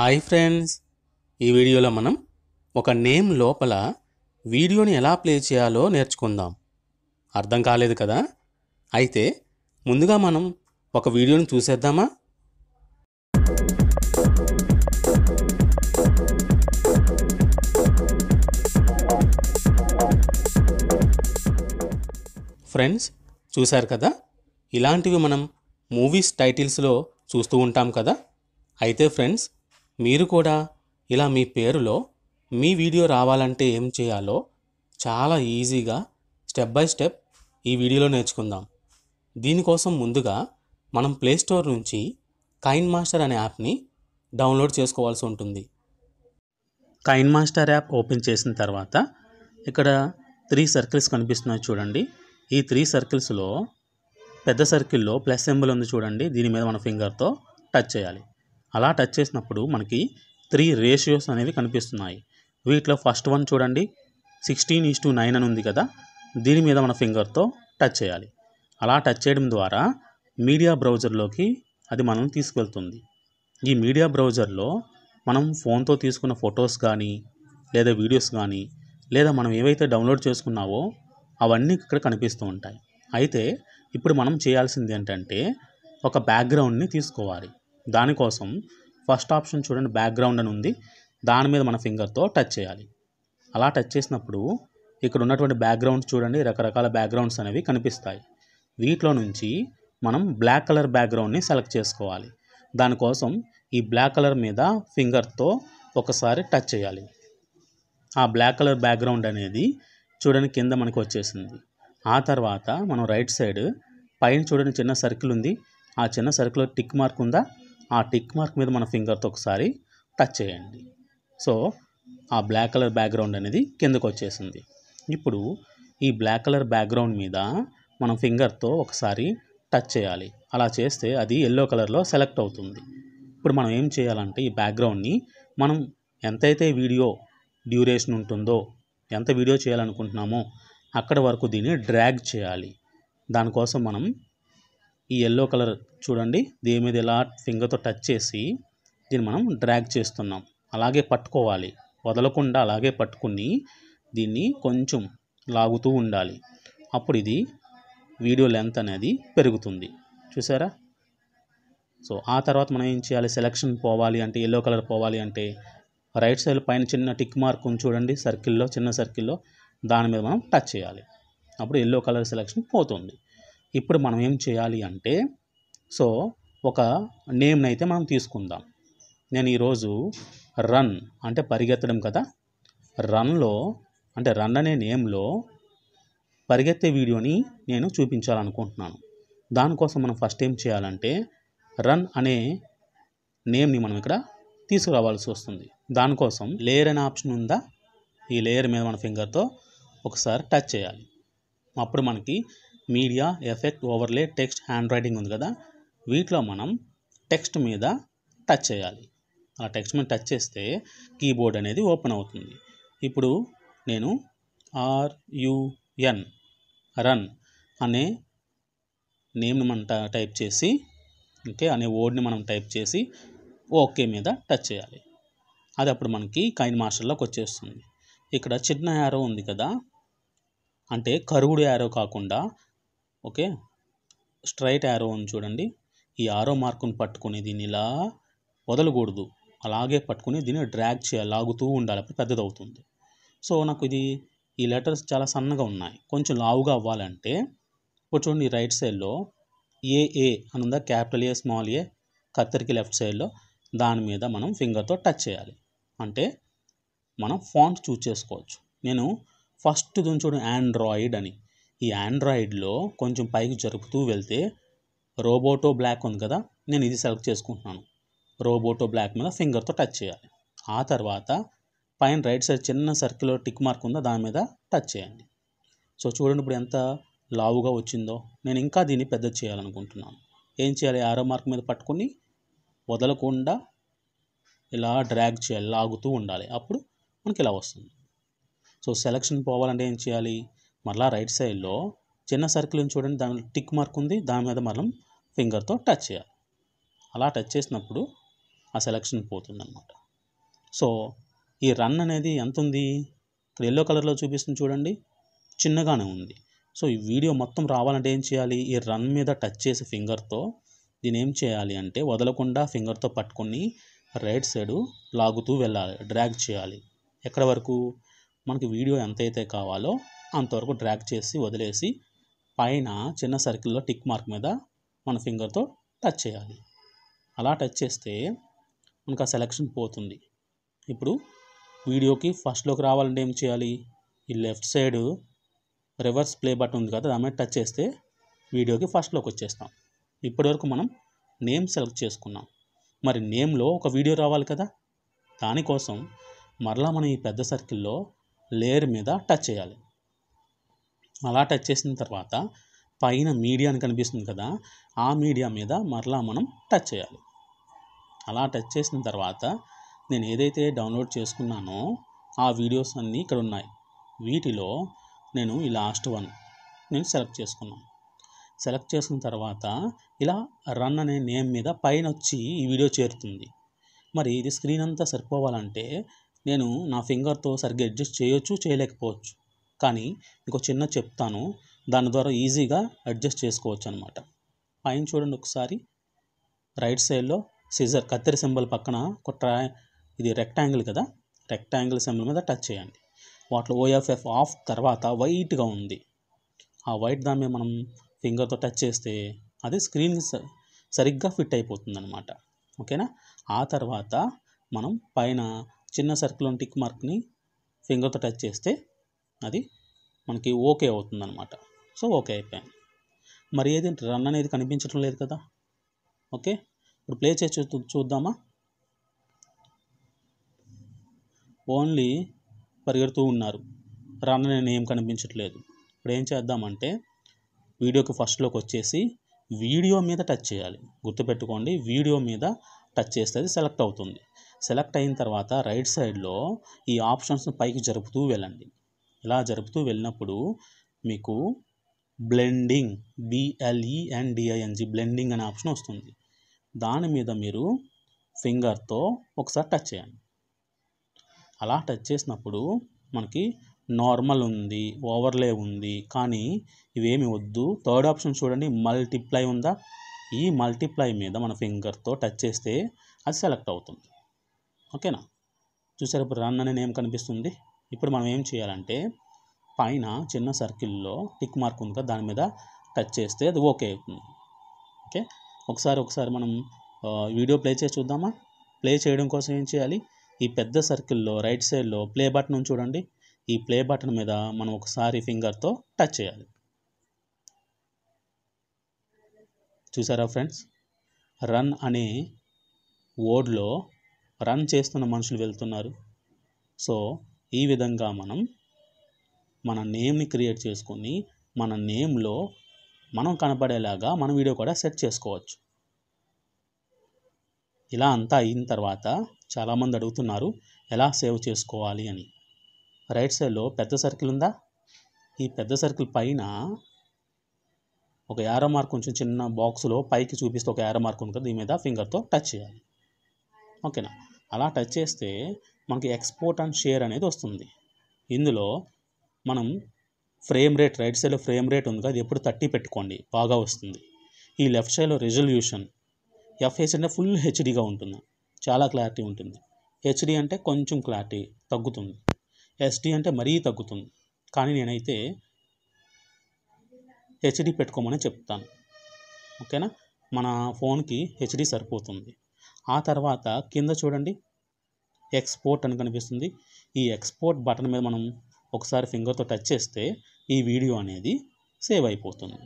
hi friends ఈ వీడియోలో మనం ఒక నేమ్ లోపల వీడియోని ఎలా ప్లే చేయాలో నేర్చుకుందాం అర్థం కాలేదు కదా అయితే ముందుగా మనం ఒక వీడియోని చూసేద్దామా ఫ్రెండ్స్ చూశారు కదా ఇలాంటివి మనం మూవీస్ టైటిల్స్లో చూస్తూ ఉంటాం కదా అయితే ఫ్రెండ్స్ మీరు కూడా ఇలా మీ పేరులో మీ వీడియో రావాలంటే ఏం చేయాలో చాలా ఈజీగా స్టెప్ బై స్టెప్ ఈ వీడియోలో నేర్చుకుందాం దీనికోసం ముందుగా మనం ప్లేస్టోర్ నుంచి కైన్ మాస్టర్ అనే యాప్ని డౌన్లోడ్ చేసుకోవాల్సి ఉంటుంది కైన్ మాస్టర్ యాప్ ఓపెన్ చేసిన తర్వాత ఇక్కడ త్రీ సర్కిల్స్ కనిపిస్తున్నాయి చూడండి ఈ త్రీ సర్కిల్స్లో పెద్ద సర్కిల్లో ప్లస్ సింబల్ ఉంది చూడండి దీని మీద మన ఫింగర్తో టచ్ చేయాలి అలా టచ్ చేసినప్పుడు మనకి త్రీ రేషియోస్ అనేవి కనిపిస్తున్నాయి వీటిలో ఫస్ట్ వన్ చూడండి సిక్స్టీన్ ఈజ్ టు నైన్ అని ఉంది కదా దీని మీద మన ఫింగర్తో టచ్ చేయాలి అలా టచ్ చేయడం ద్వారా మీడియా బ్రౌజర్లోకి అది మనల్ని తీసుకెళ్తుంది ఈ మీడియా బ్రౌజర్లో మనం ఫోన్తో తీసుకున్న ఫొటోస్ కానీ లేదా వీడియోస్ కానీ లేదా మనం ఏవైతే డౌన్లోడ్ చేసుకున్నావో అవన్నీ ఇక్కడ కనిపిస్తూ ఉంటాయి అయితే ఇప్పుడు మనం చేయాల్సింది ఏంటంటే ఒక బ్యాక్గ్రౌండ్ని తీసుకోవాలి దానికోసం ఫస్ట్ ఆప్షన్ చూడండి బ్యాక్గ్రౌండ్ అని ఉంది దాని మీద మన ఫింగర్తో టచ్ చేయాలి అలా టచ్ చేసినప్పుడు ఇక్కడ ఉన్నటువంటి బ్యాక్గ్రౌండ్ చూడండి రకరకాల బ్యాక్గ్రౌండ్స్ అనేవి కనిపిస్తాయి వీటిలో నుంచి మనం బ్లాక్ కలర్ బ్యాక్గ్రౌండ్ని సెలెక్ట్ చేసుకోవాలి దానికోసం ఈ బ్లాక్ కలర్ మీద ఫింగర్తో ఒకసారి టచ్ చేయాలి ఆ బ్లాక్ కలర్ బ్యాక్గ్రౌండ్ అనేది చూడని కింద మనకు వచ్చేసింది ఆ తర్వాత మనం రైట్ సైడ్ పైన చూడండి చిన్న సర్కిల్ ఉంది ఆ చిన్న సర్కిల్లో టిక్ మార్క్ ఉందా ఆ టిక్ మార్క్ మీద మన ఫింగర్తో ఒకసారి టచ్ చేయండి సో ఆ బ్లాక్ కలర్ బ్యాక్గ్రౌండ్ అనేది కిందకు వచ్చేసింది ఇప్పుడు ఈ బ్లాక్ కలర్ బ్యాక్గ్రౌండ్ మీద మనం ఫింగర్తో ఒకసారి టచ్ చేయాలి అలా చేస్తే అది ఎల్లో కలర్లో సెలెక్ట్ అవుతుంది ఇప్పుడు మనం ఏం చేయాలంటే ఈ బ్యాక్గ్రౌండ్ని మనం ఎంతైతే వీడియో డ్యూరేషన్ ఉంటుందో ఎంత వీడియో చేయాలనుకుంటున్నామో అక్కడ వరకు దీన్ని డ్రాగ్ చేయాలి దానికోసం మనం ఈ ఎల్లో కలర్ చూడండి దీని మీద ఇలా ఫింగర్తో టచ్ చేసి దీన్ని మనం డ్రాగ్ చేస్తున్నాం అలాగే పట్టుకోవాలి వదలకుండా అలాగే పట్టుకుని దీన్ని కొంచెం లాగుతూ ఉండాలి అప్పుడు ఇది వీడియో లెంత్ అనేది పెరుగుతుంది చూసారా సో ఆ తర్వాత మనం ఏం చేయాలి సెలక్షన్ పోవాలి అంటే ఎల్లో కలర్ పోవాలి అంటే రైట్ సైడ్ పైన చిన్న టిక్ మార్క్ ఉంది చూడండి సర్కిల్లో చిన్న సర్కిల్లో దాని మీద మనం టచ్ చేయాలి అప్పుడు ఎల్లో కలర్ సెలక్షన్ పోతుంది ఇప్పుడు మనం ఏం చేయాలి అంటే సో ఒక నేమ్ని అయితే మనం తీసుకుందాం నేను ఈరోజు రన్ అంటే పరిగెత్తడం కదా రన్లో అంటే రన్ అనే నేమ్లో పరిగెత్తే వీడియోని నేను చూపించాలనుకుంటున్నాను దానికోసం మనం ఫస్ట్ ఏం చేయాలంటే రన్ అనే నేమ్ని మనం ఇక్కడ తీసుకురావాల్సి వస్తుంది దానికోసం లేయర్ అనే ఆప్షన్ ఉందా ఈ లేయర్ మీద మన ఫింగర్తో ఒకసారి టచ్ చేయాలి అప్పుడు మనకి media effect overlay text handwriting ఉంది కదా వీటిలో మనం టెక్స్ట్ మీద టచ్ చేయాలి ఆ టెక్స్ట్ మీద టచ్ చేస్తే కీబోర్డ్ అనేది ఓపెన్ అవుతుంది ఇప్పుడు నేను ఆర్యుఎన్ రన్ అనే నేమ్ని మనం టైప్ చేసి ఓకే అనే వర్డ్ని మనం టైప్ చేసి ఓకే మీద టచ్ చేయాలి అది అప్పుడు మనకి కైన్ మాస్టర్లోకి వచ్చేస్తుంది ఇక్కడ చిన్న యారో ఉంది కదా అంటే కరువుడు యారో కాకుండా ఓకే స్ట్రైట్ యారో అని చూడండి ఈ ఆరో మార్కును పట్టుకుని దీన్ని ఇలా వదలకూడదు అలాగే పట్టుకుని దీన్ని డ్రాగ్ చేయాలి లాగుతూ ఉండాలి అప్పుడు పెద్దదవుతుంది సో నాకు ఇది ఈ లెటర్స్ చాలా సన్నగా ఉన్నాయి కొంచెం లావుగా అవ్వాలంటే ఇప్పుడు చూడండి రైట్ సైడ్లో ఏఏ అని ఉందా క్యాపిటల్ ఏ స్మాల్ ఏ కత్తెరకి లెఫ్ట్ సైడ్లో దాని మీద మనం ఫింగర్తో టచ్ చేయాలి అంటే మనం ఫాంట్ చూస్ చేసుకోవచ్చు నేను ఫస్ట్ చూడండి చూడండి ఆండ్రాయిడ్ అని ఈ ఆండ్రాయిడ్లో కొంచెం పైకి జరుపుతూ వెళ్తే రోబోటో బ్లాక్ ఉంది కదా నేను ఇది సెలెక్ట్ చేసుకుంటున్నాను రోబోటో బ్లాక్ మీద ఫింగర్తో టచ్ చేయాలి ఆ తర్వాత పైన రైట్ సైడ్ చిన్న సర్కిల్లో టిక్ మార్క్ ఉందో దాని మీద టచ్ చేయండి సో చూడండి ఇప్పుడు ఎంత లావుగా వచ్చిందో నేను ఇంకా దీన్ని పెద్ద చేయాలనుకుంటున్నాను ఏం చేయాలి ఆరో మార్క్ మీద పట్టుకొని వదలకుండా ఇలా డ్రాగ్ చేయాలి లాగుతూ ఉండాలి అప్పుడు మనకి ఇలా వస్తుంది సో సెలక్షన్ పోవాలంటే ఏం చేయాలి మళ్ళీ రైట్ సైడ్లో చిన్న సర్కిల్ని చూడండి దాని టిక్ మార్క్ ఉంది దాని మీద మనం ఫింగర్తో టచ్ చేయాలి అలా టచ్ చేసినప్పుడు ఆ సెలక్షన్ పోతుందన్నమాట సో ఈ రన్ అనేది ఎంత ఉంది ఇక్కడ ఎల్లో కలర్లో చూపిస్తుంది చూడండి చిన్నగానే ఉంది సో ఈ వీడియో మొత్తం రావాలంటే ఏం చేయాలి ఈ రన్ మీద టచ్ చేసి ఫింగర్తో దీని ఏం చేయాలి అంటే వదలకుండా ఫింగర్తో పట్టుకొని రైట్ సైడు లాగుతూ వెళ్ళాలి డ్రాగ్ చేయాలి ఎక్కడ వరకు మనకి వీడియో ఎంతైతే కావాలో అంతవరకు డ్రాక్ చేసి వదిలేసి పైన చిన్న సర్కిల్లో టిక్ మార్క్ మీద మన ఫింగర్తో టచ్ చేయాలి అలా టచ్ చేస్తే మనకు ఆ సెలెక్షన్ పోతుంది ఇప్పుడు వీడియోకి ఫస్ట్లోకి రావాలంటే ఏం చేయాలి ఈ left side reverse play button ఉంది కదా దాని మీద టచ్ చేస్తే వీడియోకి ఫస్ట్లోకి వచ్చేస్తాం ఇప్పటివరకు మనం నేమ్ సెలెక్ట్ చేసుకున్నాం మరి నేమ్లో ఒక వీడియో రావాలి కదా దానికోసం మరలా మనం ఈ పెద్ద సర్కిల్లో లేయర్ మీద టచ్ చేయాలి అలా టచ్ చేసిన తర్వాత పైన మీడియా అని కనిపిస్తుంది కదా ఆ మీడియా మీద మరలా మనం టచ్ చేయాలి అలా టచ్ చేసిన తర్వాత నేను ఏదైతే డౌన్లోడ్ చేసుకున్నానో ఆ వీడియోస్ అన్నీ ఇక్కడ ఉన్నాయి వీటిలో నేను ఈ లాస్ట్ వన్ నేను సెలెక్ట్ చేసుకున్నాను సెలెక్ట్ చేసిన తర్వాత ఇలా రన్ అనే నేమ్ మీద పైన వచ్చి ఈ వీడియో చేరుతుంది మరి ఇది స్క్రీన్ అంతా సరిపోవాలంటే నేను నా ఫింగర్తో సరిగ్గా అడ్జస్ట్ చేయొచ్చు చేయలేకపోవచ్చు కానీ మీకు చిన్న చెప్తాను దాని ద్వారా ఈజీగా అడ్జస్ట్ చేసుకోవచ్చు అనమాట పైన చూడండి ఒకసారి రైట్ సైడ్లో సిజర్ కత్తెర సింబల్ పక్కన ఒక ట్రా ఇది రెక్టాంగిల్ కదా రెక్టాంగిల్ సింబల్ మీద టచ్ చేయండి వాటిలో ఓఎఫ్ఎఫ్ ఆఫ్ తర్వాత వైట్గా ఉంది ఆ వైట్ దాని మీద మనం ఫింగర్తో టచ్ చేస్తే అది స్క్రీన్కి సరిగ్గా ఫిట్ అయిపోతుంది అనమాట ఓకేనా ఆ తర్వాత మనం పైన చిన్న సర్కిల్ టిక్ మార్క్ని ఫింగర్తో టచ్ చేస్తే అది మనకి ఓకే అవుతుందన్నమాట సో ఓకే అయిపోయాను మరి ఏది రన్ అనేది కనిపించడం లేదు కదా ఓకే ఇప్పుడు ప్లే చేసి చూద్దామా ఓన్లీ పరిగెడుతూ ఉన్నారు రన్ అనేది ఏం కనిపించట్లేదు ఇప్పుడు ఏం చేద్దామంటే వీడియోకి ఫస్ట్లోకి వచ్చేసి వీడియో మీద టచ్ చేయాలి గుర్తుపెట్టుకోండి వీడియో మీద టచ్ చేస్తే అది సెలెక్ట్ అవుతుంది సెలెక్ట్ అయిన తర్వాత రైట్ సైడ్లో ఈ ఆప్షన్స్ని పైకి జరుపుతూ వెళ్ళండి ఇలా జరుపుతూ వెళ్ళినప్పుడు మీకు blending B L E and D I N G blending అనే ఆప్షన్ వస్తుంది దాని మీద మీరు ఫింగర్తో ఒకసారి టచ్ చేయండి అలా టచ్ చేసినప్పుడు మనకి నార్మల్ ఉంది ఓవర్లే ఉంది కానీ ఇవేమి వద్దు థర్డ్ ఆప్షన్ చూడండి మల్టిప్లై ఉందా ఈ మల్టిప్లై మీద మన ఫింగర్తో టచ్ చేస్తే అది సెలెక్ట్ అవుతుంది ఓకేనా చూసారు ఇప్పుడు రన్ అనే నేమ్ కనిపిస్తుంది ఇప్పుడు మనం ఏం చేయాలంటే పైన చిన్న సర్కిల్లో టిక్ మార్క్ ఉంది కదా దాని మీద టచ్ చేస్తే అది ఓకే అవుతుంది ఓకే ఒకసారి ఒకసారి మనం వీడియో ప్లే చేసి చూద్దామా ప్లే చేయడం కోసం ఏం చేయాలి ఈ పెద్ద సర్కిల్లో రైట్ సైడ్లో ప్లే బటన్ చూడండి ఈ ప్లే బటన్ మీద మనం ఒకసారి ఫింగర్తో టచ్ చేయాలి చూసారా ఫ్రెండ్స్ రన్ అనే ఓడ్లో రన్ చేస్తున్న మనుషులు వెళ్తున్నారు సో ఈ విధంగా మనం మన నేమ్ని క్రియేట్ చేసుకొని మన నేమ్లో మనం కనపడేలాగా మన వీడియో కూడా సెట్ చేసుకోవచ్చు ఇలా అంతా అయిన తర్వాత చాలామంది అడుగుతున్నారు ఎలా సేవ్ చేసుకోవాలి అని రైట్ సైడ్లో పెద్ద సర్కిల్ ఉందా ఈ పెద్ద సర్కిల్ పైన ఒక యారో మార్క్ కొంచెం చిన్న బాక్స్లో పైకి చూపిస్తూ ఒక యారో మార్క్ ఉంది కదా దీని మీద ఫింగర్తో టచ్ చేయాలి ఓకేనా అలా టచ్ చేస్తే మనకి ఎక్స్పోర్ట్ అండ్ షేర్ అనేది వస్తుంది ఇందులో మనం ఫ్రేమ్ రేట్ రైట్ సైడ్లో ఫ్రేమ్ రేట్ ఉంది అది ఎప్పుడు థర్టీ పెట్టుకోండి బాగా వస్తుంది ఈ లెఫ్ట్ సైడ్లో రిజల్యూషన్ ఎఫ్హెచ్ అంటే ఫుల్ హెచ్డిగా ఉంటుంది చాలా క్లారిటీ ఉంటుంది హెచ్డి అంటే కొంచెం క్లారిటీ తగ్గుతుంది ఎస్డి అంటే మరీ తగ్గుతుంది కానీ నేనైతే హెచ్డి పెట్టుకోమని చెప్తాను ఓకేనా మన ఫోన్కి హెచ్డి సరిపోతుంది ఆ తర్వాత కింద చూడండి ఎక్స్పోర్ట్ అని కనిపిస్తుంది ఈ ఎక్స్పోర్ట్ బటన్ మీద మనం ఒకసారి ఫింగర్తో టచ్ చేస్తే ఈ వీడియో అనేది సేవ్ అయిపోతుంది